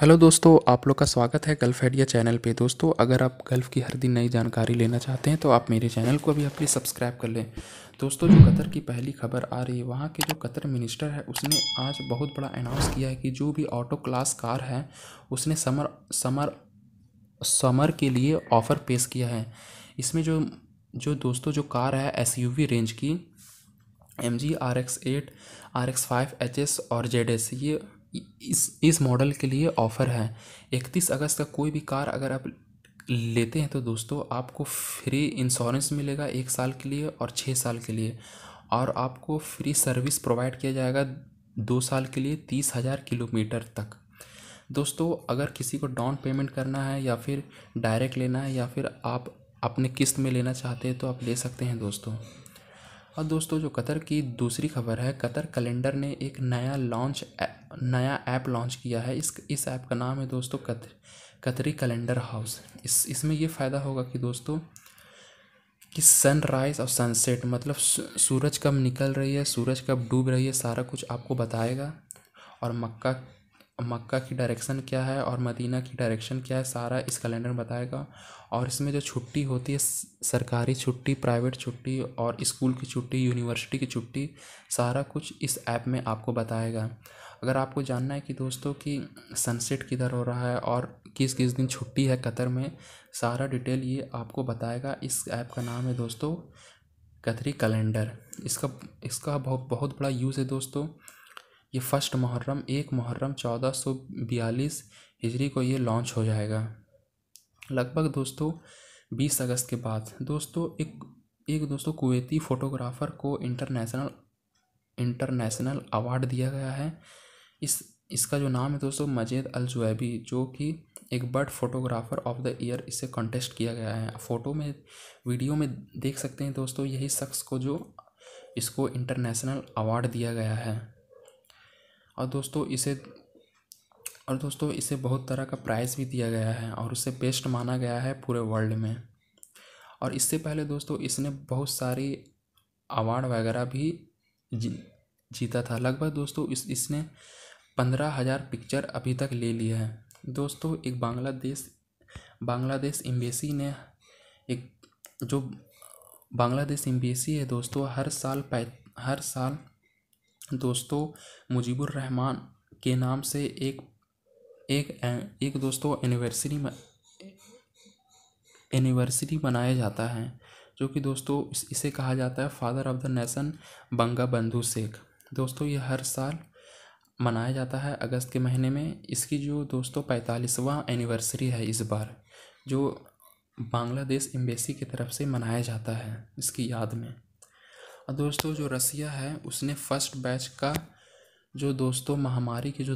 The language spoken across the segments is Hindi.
हेलो दोस्तों आप लोग का स्वागत है गल्फ आइडिया चैनल पे दोस्तों अगर आप गल्फ़ की हर दिन नई जानकारी लेना चाहते हैं तो आप मेरे चैनल को अभी अपनी सब्सक्राइब कर लें दोस्तों जो कतर की पहली खबर आ रही है वहाँ के जो कतर मिनिस्टर है उसने आज बहुत बड़ा अनाउंस किया है कि जो भी ऑटो क्लास कार है उसने समर समर समर के लिए ऑफ़र पेश किया है इसमें जो जो दोस्तों जो कार है एस रेंज की M G R X eight R X five H S और जेड एस ये इस इस मॉडल के लिए ऑफ़र है इकतीस अगस्त का कोई भी कार अगर आप लेते हैं तो दोस्तों आपको फ्री इंश्योरेंस मिलेगा एक साल के लिए और छः साल के लिए और आपको फ्री सर्विस प्रोवाइड किया जाएगा दो साल के लिए तीस हज़ार किलोमीटर तक दोस्तों अगर किसी को डाउन पेमेंट करना है या फिर डायरेक्ट लेना है या फिर आप अपने किस्त में लेना चाहते हैं तो आप ले सकते हैं दोस्तों और दोस्तों जो कतर की दूसरी खबर है कतर कैलेंडर ने एक नया लॉन्च नया ऐप लॉन्च किया है इस इस ऐप का नाम है दोस्तों कतर कतरी कैलेंडर हाउस इस इसमें यह फ़ायदा होगा कि दोस्तों कि सनराइज़ और सनसेट मतलब सूरज कब निकल रही है सूरज कब डूब रही है सारा कुछ आपको बताएगा और मक्का मक्का की डायरेक्शन क्या है और मदीना की डायरेक्शन क्या है सारा इस कैलेंडर में बताएगा और इसमें जो छुट्टी होती है सरकारी छुट्टी प्राइवेट छुट्टी और स्कूल की छुट्टी यूनिवर्सिटी की छुट्टी सारा कुछ इस ऐप में आपको बताएगा अगर आपको जानना है कि दोस्तों कि सनसेट किधर हो रहा है और किस किस दिन छुट्टी है कतर में सारा डिटेल ये आपको बताएगा इस ऐप का नाम है दोस्तों कतरी कैलेंडर इसका इसका बहुत बहुत बड़ा यूज़ है दोस्तों ये फ़र्स्ट मुहर्रम एक मुहर्रम चौदह सौ बयालीस हिजरी को ये लॉन्च हो जाएगा लगभग दोस्तों बीस अगस्त के बाद दोस्तों एक एक दोस्तों कुवैती फ़ोटोग्राफ़र को इंटरनेशनल इंटरनेशनल अवार्ड दिया गया है इस इसका जो नाम है दोस्तों मजेद अल जुबी जो कि एक bird photographer of the year इसे कंटेस्ट किया गया है फ़ोटो में वीडियो में देख सकते हैं दोस्तों यही शख्स को जो इसको इंटरनेशनल अवार्ड दिया गया है और दोस्तों इसे और दोस्तों इसे बहुत तरह का प्राइज़ भी दिया गया है और उसे बेस्ट माना गया है पूरे वर्ल्ड में और इससे पहले दोस्तों इसने बहुत सारी अवार्ड वगैरह भी जी, जीता था लगभग दोस्तों इस इसने पंद्रह हज़ार पिक्चर अभी तक ले लिया है दोस्तों एक बांग्लादेश बांग्लादेश एम्बेसी ने एक जो बांग्लादेश एम्बेसी है दोस्तों हर साल पै हर साल दोस्तों मुजीबुर रहमान के नाम से एक एक एक दोस्तों एनिवर्सरी एनिवर्सरी मनाया जाता है जो कि दोस्तों इसे कहा जाता है father of the nation Bangabandhu Sheikh दोस्तों ये हर साल मनाया जाता है अगस्त के महीने में इसकी जो दोस्तों पैंतालीसवां एनिवर्सरी है इस बार जो बांग्लादेश एम्बेसी की तरफ से मनाया जाता है इसकी याद में और हाँ दोस्तों जो रसिया है उसने फर्स्ट बैच का जो दोस्तों महामारी की जो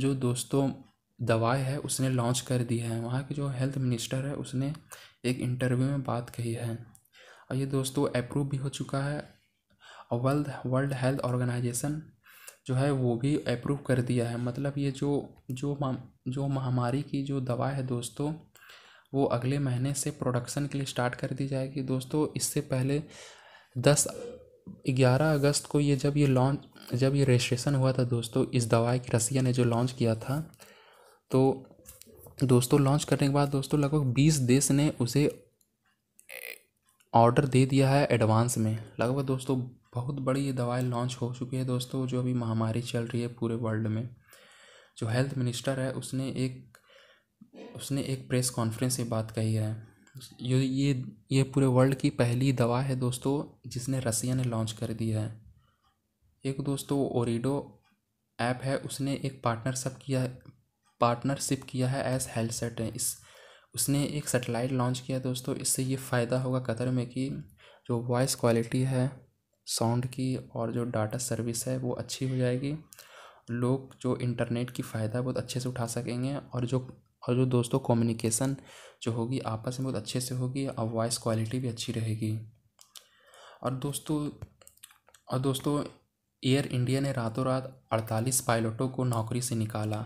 जो दोस्तों दवाई है उसने लॉन्च कर दी है वहाँ के जो हेल्थ मिनिस्टर है उसने एक इंटरव्यू में बात कही है और ये दोस्तों अप्रूव भी हो चुका है और वर्ल्ड वर्ल्ड हेल्थ ऑर्गेनाइजेशन जो है वो भी अप्रूव कर दिया है मतलब ये जो जो जो महामारी की जो दवा है दोस्तों वो अगले महीने से प्रोडक्शन के लिए स्टार्ट कर दी जाएगी दोस्तों इससे पहले दस ग्यारह अगस्त को ये जब ये लॉन्च जब ये रजिस्ट्रेशन हुआ था दोस्तों इस दवाई की रसिया ने जो लॉन्च किया था तो दोस्तों लॉन्च करने के बाद दोस्तों लगभग बीस देश ने उसे ऑर्डर दे दिया है एडवांस में लगभग दोस्तों बहुत बड़ी ये दवाई लॉन्च हो चुकी है दोस्तों जो अभी महामारी चल रही है पूरे वर्ल्ड में जो हेल्थ मिनिस्टर है उसने एक उसने एक प्रेस कॉन्फ्रेंस से बात कही है ये ये ये पूरे वर्ल्ड की पहली दवा है दोस्तों जिसने रसिया ने लॉन्च कर दिया है एक दोस्तों ओरिडो ऐप है उसने एक पार्टनरशिप किया पार्टनरशिप किया है एज हेल्थ सेट है इस उसने एक सेटेलाइट लॉन्च किया दोस्तों इससे ये फ़ायदा होगा कतर में कि जो वॉइस क्वालिटी है साउंड की और जो डाटा सर्विस है वो अच्छी हो जाएगी लोग जो इंटरनेट की फ़ायदा बहुत अच्छे से उठा सकेंगे और जो और जो दोस्तों कम्युनिकेशन जो होगी आपस में बहुत अच्छे से होगी और वॉइस क्वालिटी भी अच्छी रहेगी और दोस्तों और दोस्तों एयर इंडिया ने रातों रात अड़तालीस पायलटों को नौकरी से निकाला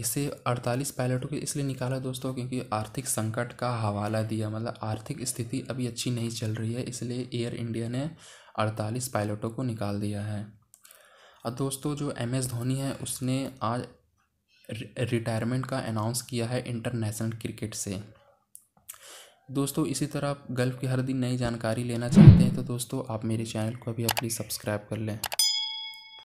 इसे अड़तालीस पायलटों को इसलिए निकाला दोस्तों क्योंकि आर्थिक संकट का हवाला दिया मतलब आर्थिक स्थिति अभी अच्छी नहीं चल रही है इसलिए एयर इंडिया ने अड़तालीस पायलटों को निकाल दिया है और दोस्तों जो एम एस धोनी है उसने आज रिटायरमेंट का अनाउंस किया है इंटरनेशनल क्रिकेट से दोस्तों इसी तरह आप गल्फ़ की हर दिन नई जानकारी लेना चाहते हैं तो दोस्तों आप मेरे चैनल को अभी अपनी सब्सक्राइब कर लें